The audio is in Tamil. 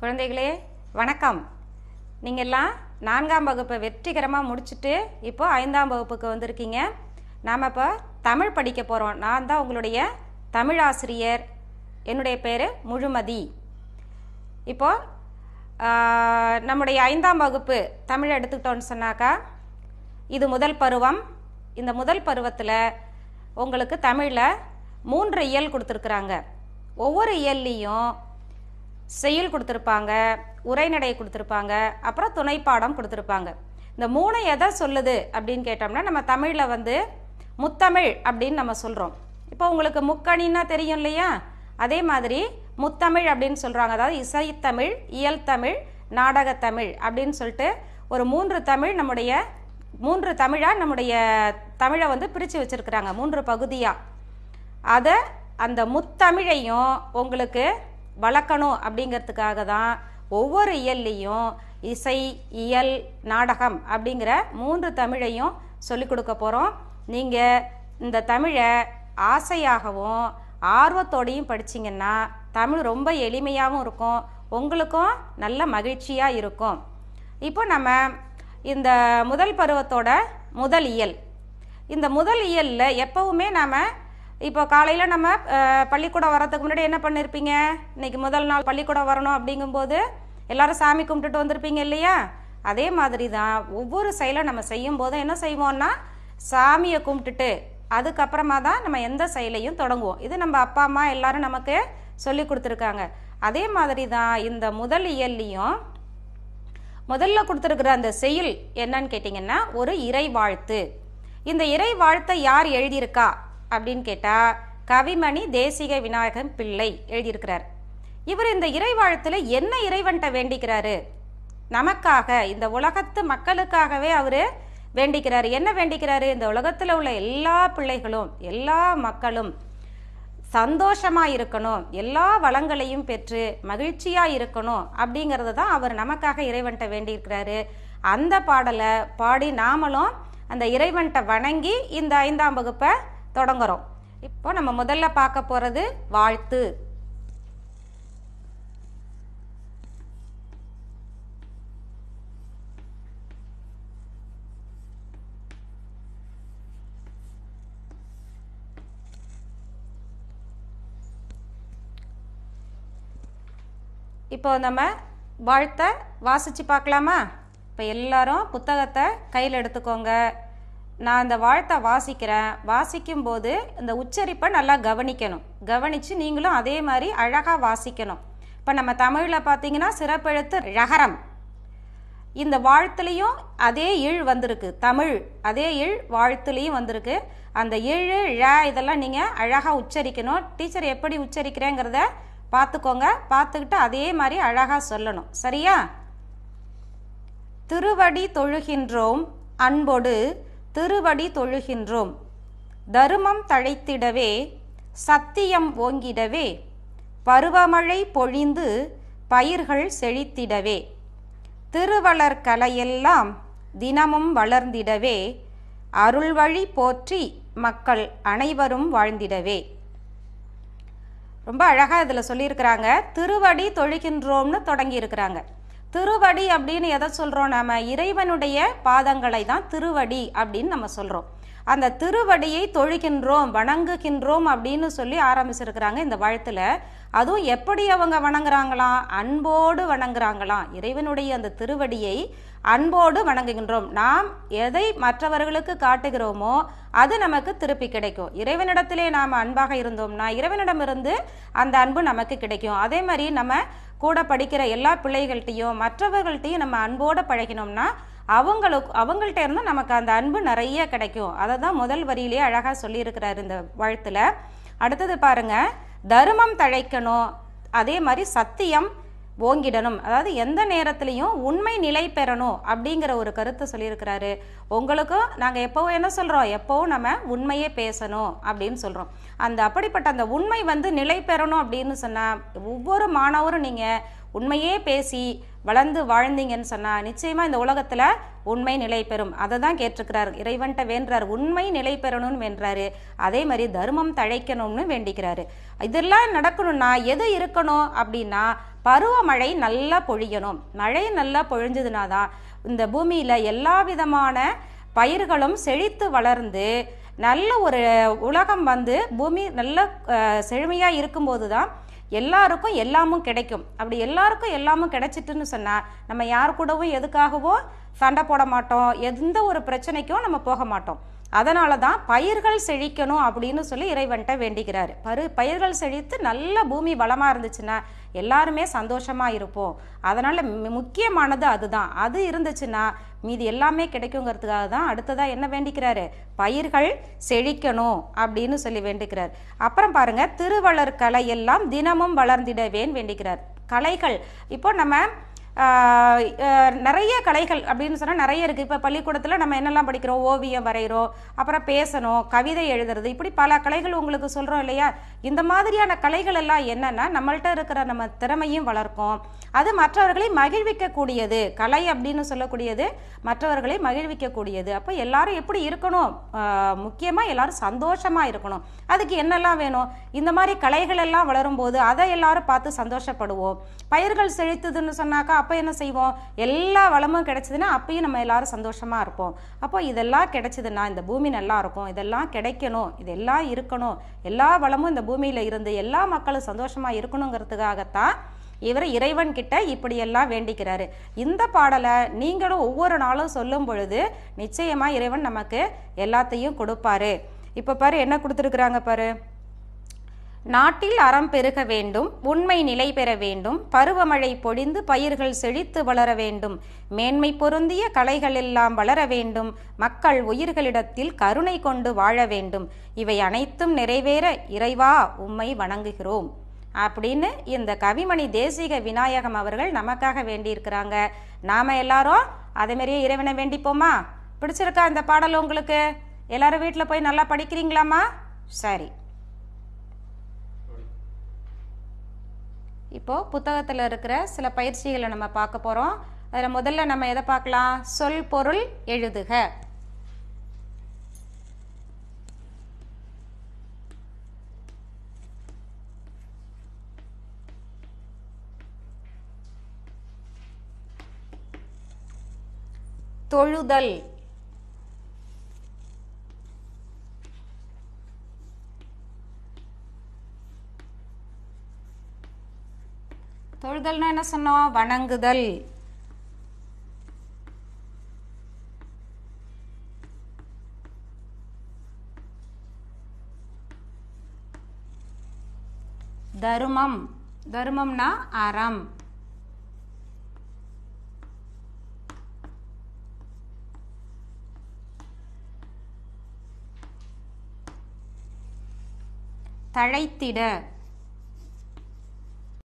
குழந்தைகளே வணக்கம் நீங்கள்லாம் நான்காம் வகுப்பை வெற்றிகரமாக முடிச்சுட்டு இப்போது ஐந்தாம் வகுப்புக்கு வந்திருக்கீங்க நாம் இப்போ தமிழ் படிக்க போகிறோம் நான் தான் உங்களுடைய தமிழ் ஆசிரியர் என்னுடைய பேர் முழுமதி இப்போது நம்முடைய ஐந்தாம் வகுப்பு தமிழ் எடுத்துக்கிட்டோன்னு சொன்னாக்கா இது முதல் பருவம் இந்த முதல் பருவத்தில் உங்களுக்கு தமிழில் மூன்று இயல் கொடுத்துருக்குறாங்க ஒவ்வொரு இயல்லையும் செயல் கொடுத்துருப்பாங்க உரைநடை கொடுத்துருப்பாங்க அப்புறம் துணைப்பாடம் கொடுத்துருப்பாங்க இந்த மூணு எதை சொல்லுது அப்படின்னு கேட்டோம்னா நம்ம தமிழில் வந்து முத்தமிழ் அப்படின்னு நம்ம சொல்கிறோம் இப்போ உங்களுக்கு முக்கணின்னா தெரியும் இல்லையா அதே மாதிரி முத்தமிழ் அப்படின்னு சொல்கிறாங்க அதாவது இசைத்தமிழ் இயல் தமிழ் நாடகத்தமிழ் அப்படின்னு சொல்லிட்டு ஒரு மூன்று தமிழ் நம்முடைய மூன்று தமிழாக நம்முடைய தமிழை வந்து பிரித்து வச்சுருக்குறாங்க மூன்று பகுதியாக அதை அந்த முத்தமிழையும் உங்களுக்கு வளர்க்கணும் அப்படிங்கிறதுக்காக தான் ஒவ்வொரு இயல்லையும் இசை இயல் நாடகம் அப்படிங்கிற மூன்று தமிழையும் சொல்லிக் கொடுக்க போகிறோம் நீங்கள் இந்த தமிழை ஆசையாகவும் ஆர்வத்தோடையும் படிச்சிங்கன்னா தமிழ் ரொம்ப எளிமையாகவும் இருக்கும் உங்களுக்கும் நல்ல மகிழ்ச்சியாக இருக்கும் இப்போ நம்ம இந்த முதல் பருவத்தோட முதல் இயல் இந்த முதல் இயலில் எப்போவுமே நாம் இப்போ காலையில் நம்ம பள்ளிக்கூடம் வரதுக்கு முன்னாடி என்ன பண்ணியிருப்பீங்க இன்னைக்கு முதல் நாள் பள்ளிக்கூடம் வரணும் அப்படிங்கும்போது எல்லாரும் சாமி கும்பிட்டுட்டு வந்திருப்பீங்க இல்லையா அதே மாதிரி தான் ஒவ்வொரு செயலும் நம்ம செய்யும் போதும் என்ன செய்வோம்னா சாமியை கும்பிட்டுட்டு அதுக்கப்புறமா தான் நம்ம எந்த செயலையும் தொடங்குவோம் இது நம்ம அப்பா அம்மா எல்லாரும் நமக்கு சொல்லி கொடுத்துருக்காங்க அதே மாதிரி தான் இந்த முதல் இயல்லையும் முதல்ல கொடுத்துருக்குற அந்த செயல் என்னன்னு கேட்டிங்கன்னா ஒரு இறை வாழ்த்து இந்த இறை வாழ்த்தை யார் எழுதியிருக்கா அப்படின்னு கேட்டால் கவிமணி தேசிக விநாயகம் பிள்ளை எழுதியிருக்கிறார் இவர் இந்த இறைவாழ்த்துல என்ன இறைவன்ட்ட வேண்டிக்கிறாரு நமக்காக இந்த உலகத்து மக்களுக்காகவே அவர் வேண்டிக்கிறாரு என்ன வேண்டிக்கிறாரு இந்த உலகத்தில் உள்ள எல்லா பிள்ளைகளும் எல்லா மக்களும் சந்தோஷமாக இருக்கணும் எல்லா வளங்களையும் பெற்று மகிழ்ச்சியாக இருக்கணும் அப்படிங்கறத தான் அவர் நமக்காக இறைவன்ட்ட வேண்டியிருக்கிறாரு அந்த பாடலை பாடி நாமளும் அந்த இறைவன்ட்ட வணங்கி இந்த ஐந்தாம் வகுப்பை தொடங்குறோம் இப்போ நம்ம முதல்ல பார்க்க போகிறது வாழ்த்து இப்போ நம்ம வாழ்த்த வாசித்து பார்க்கலாமா இப்போ எல்லாரும் புத்தகத்தை கையில் எடுத்துக்கோங்க நான் இந்த வாழ்த்தை வாசிக்கிறேன் வாசிக்கும்போது இந்த உச்சரிப்பை நல்லா கவனிக்கணும் கவனித்து நீங்களும் அதே மாதிரி அழகாக வாசிக்கணும் இப்போ நம்ம தமிழில் பார்த்தீங்கன்னா சிறப்பெழுத்து ரகரம் இந்த வாழ்த்துலேயும் அதே இழ் வந்திருக்கு தமிழ் அதே இழ் வாழ்த்துலேயும் வந்திருக்கு அந்த இழு ழ இதெல்லாம் நீங்கள் அழகாக உச்சரிக்கணும் டீச்சர் எப்படி உச்சரிக்கிறேங்கிறத பார்த்துக்கோங்க பார்த்துக்கிட்டு அதே மாதிரி அழகாக சொல்லணும் சரியா திருவடி தொழுகின்றோம் அன்போடு திருவடி தொழுகின்றோம் தருமம் தழைத்திடவே சத்தியம் ஓங்கிடவே பருவமழை பொழிந்து பயிர்கள் செழித்திடவே திருவளர் கலையெல்லாம் தினமும் வளர்ந்திடவே அருள்வழி போற்றி மக்கள் அனைவரும் வாழ்ந்திடவே ரொம்ப அழகாக இதில் சொல்லியிருக்கிறாங்க திருவடி தொழுகின்றோம்னு தொடங்கியிருக்கிறாங்க திருவடி அப்படின்னு எதை சொல்கிறோம் நம்ம இறைவனுடைய பாதங்களை தான் திருவடி அப்படின்னு நம்ம சொல்கிறோம் அந்த திருவடியை தொழுகின்றோம் வணங்குகின்றோம் அப்படின்னு சொல்லி ஆரம்பிச்சிருக்கிறாங்க இந்த வாழ்த்தில் அதுவும் எப்படி அவங்க வணங்குறாங்களாம் அன்போடு வணங்குறாங்களா இறைவனுடைய அந்த திருவடியை அன்போடு வணங்குகின்றோம் நாம் எதை மற்றவர்களுக்கு காட்டுகிறோமோ அது நமக்கு திருப்பி கிடைக்கும் இறைவனிடத்திலே நாம் அன்பாக இருந்தோம்னா இறைவனிடமிருந்து அந்த அன்பு நமக்கு கிடைக்கும் அதே மாதிரி நம்ம கூட படிக்கிற எல்லா பிள்ளைகள்கிட்டையும் மற்றவர்கள்ட்டையும் நம்ம அன்போடு பழகினோம்னா அவங்களுக்கு அவங்கள்ட்ட இருந்து நமக்கு அந்த அன்பு நிறைய கிடைக்கும் அதை தான் முதல் வரியிலேயே அழகாக சொல்லியிருக்கிறார் இந்த வாழ்த்தில் அடுத்தது பாருங்கள் தர்மம் தழைக்கணும் அதே மாதிரி சத்தியம் ஓங்கிடணும் அதாவது எந்த நேரத்துலையும் உண்மை நிலை பெறணும் அப்படிங்கிற ஒரு கருத்தை சொல்லியிருக்கிறாரு உங்களுக்கும் நாங்கள் எப்போவும் என்ன சொல்கிறோம் எப்போவும் நம்ம உண்மையே பேசணும் அப்படின்னு சொல்கிறோம் அந்த அப்படிப்பட்ட அந்த உண்மை வந்து நிலை பெறணும் அப்படின்னு சொன்னால் ஒவ்வொரு மாணவரும் நீங்கள் உண்மையே பேசி வளர்ந்து வாழ்ந்தீங்கன்னு சொன்னால் நிச்சயமாக இந்த உலகத்தில் உண்மை நிலை பெறும் அதை தான் கேட்டிருக்கிறார் இறைவன்கிட்ட வேண்டார் உண்மை நிலை பெறணும்னு வேண்டுறாரு அதே மாதிரி தர்மம் தழைக்கணும்னு வேண்டிக்கிறாரு இதெல்லாம் நடக்கணும்னா எது இருக்கணும் அப்படின்னா பருவமழை நல்லா பொழியணும் மழை நல்லா பொழிஞ்சதுனா தான் இந்த பூமியில் எல்லா விதமான பயிர்களும் செழித்து வளர்ந்து நல்ல ஒரு உலகம் வந்து பூமி நல்ல செழுமையாக இருக்கும்போது தான் எல்லாருக்கும் எல்லாமும் கிடைக்கும் அப்படி எல்லாருக்கும் எல்லாமும் கிடைச்சிட்டுன்னு சொன்னால் நம்ம யார் கூடவும் எதுக்காகவோ சண்டை போட மாட்டோம் எந்த ஒரு பிரச்சனைக்கும் நம்ம போக மாட்டோம் அதனால தான் பயிர்கள் செழிக்கணும் அப்படின்னு சொல்லி இறைவன்கிட்ட வேண்டிக்கிறாரு பரு பயிர்கள் செழித்து நல்ல பூமி வளமாக இருந்துச்சுன்னா எல்லாருமே சந்தோஷமாக இருப்போம் அதனால் முக்கியமானது அதுதான் அது இருந்துச்சுன்னா மீதி எல்லாமே கிடைக்குங்கிறதுக்காக தான் அடுத்ததாக என்ன வேண்டிக்கிறாரு பயிர்கள் செழிக்கணும் அப்படின்னு சொல்லி வேண்டிக்கிறார் அப்புறம் பாருங்கள் திருவளர் கலை எல்லாம் தினமும் வளர்ந்திடவேன்னு வேண்டிக்கிறார் கலைகள் இப்போ நம்ம நிறைய கலைகள் அப்படின்னு சொன்னால் நிறைய இருக்குது இப்போ பள்ளிக்கூடத்தில் நம்ம என்னெல்லாம் படிக்கிறோம் ஓவியம் வரைகிறோம் அப்புறம் பேசணும் கவிதை எழுதுறது இப்படி பல கலைகள் உங்களுக்கு சொல்கிறோம் இல்லையா இந்த மாதிரியான கலைகள் எல்லாம் என்னென்னா நம்மள்கிட்ட இருக்கிற நம்ம திறமையும் வளர்க்கும் அது மற்றவர்களை மகிழ்விக்கக்கூடியது கலை அப்படின்னு சொல்லக்கூடியது மற்றவர்களை மகிழ்விக்கக்கூடியது அப்போ எல்லாரும் எப்படி இருக்கணும் முக்கியமாக எல்லாரும் சந்தோஷமாக இருக்கணும் அதுக்கு என்னெல்லாம் வேணும் இந்த மாதிரி கலைகள் எல்லாம் வளரும்போது அதை எல்லாரும் பார்த்து சந்தோஷப்படுவோம் பயிர்கள் செழித்ததுன்னு சொன்னாக்கா அப்போ என்ன செய்வோம் எல்லா வளமும் கிடச்சிதுன்னா அப்பயும் நம்ம எல்லாரும் சந்தோஷமாக இருப்போம் அப்போ இதெல்லாம் கிடச்சிதுன்னா இந்த பூமி நல்லா இருக்கும் இதெல்லாம் கிடைக்கணும் இதெல்லாம் இருக்கணும் எல்லா வளமும் இந்த பூமியில் இருந்து எல்லா மக்களும் சந்தோஷமாக இருக்கணுங்கிறதுக்காகத்தான் இவர் இறைவன் இப்படி இப்படியெல்லாம் வேண்டிக்கிறாரு இந்த பாடலை நீங்களும் ஒவ்வொரு நாளும் சொல்லும் பொழுது நிச்சயமாக இறைவன் நமக்கு எல்லாத்தையும் கொடுப்பாரு இப்போ பாரு என்ன கொடுத்துருக்குறாங்க பாரு நாட்டில் அறம் பெருக வேண்டும் உண்மை நிலை பெற வேண்டும் பருவமழை பொழிந்து பயிர்கள் செழித்து வளர வேண்டும் மேன்மை பொருந்திய கலைகள் எல்லாம் வளர வேண்டும் மக்கள் உயிர்களிடத்தில் கருணை கொண்டு வாழ வேண்டும் இவை அனைத்தும் நிறைவேற இறைவா உம்மை வணங்குகிறோம் அப்படின்னு இந்த கவிமணி தேசிக விநாயகம் அவர்கள் நமக்காக வேண்டியிருக்கிறாங்க நாம் எல்லாரும் அதேமாரியே இறைவனை வேண்டிப்போமா பிடிச்சிருக்கா இந்த பாடல் உங்களுக்கு எல்லாரும் வீட்டில் போய் நல்லா படிக்கிறீங்களாமா சரி இப்போ புத்தகத்தில் இருக்கிற சில பயிற்சிகளை நம்ம பார்க்க போகிறோம் அதில் முதல்ல நம்ம எதை பார்க்கலாம் சொல் பொருள் எழுதுக தொழுதல் தொழுதல்னா என்ன சொன்னோம் வணங்குதல் தருமம் தருமம்னா அறம் தழைத்திட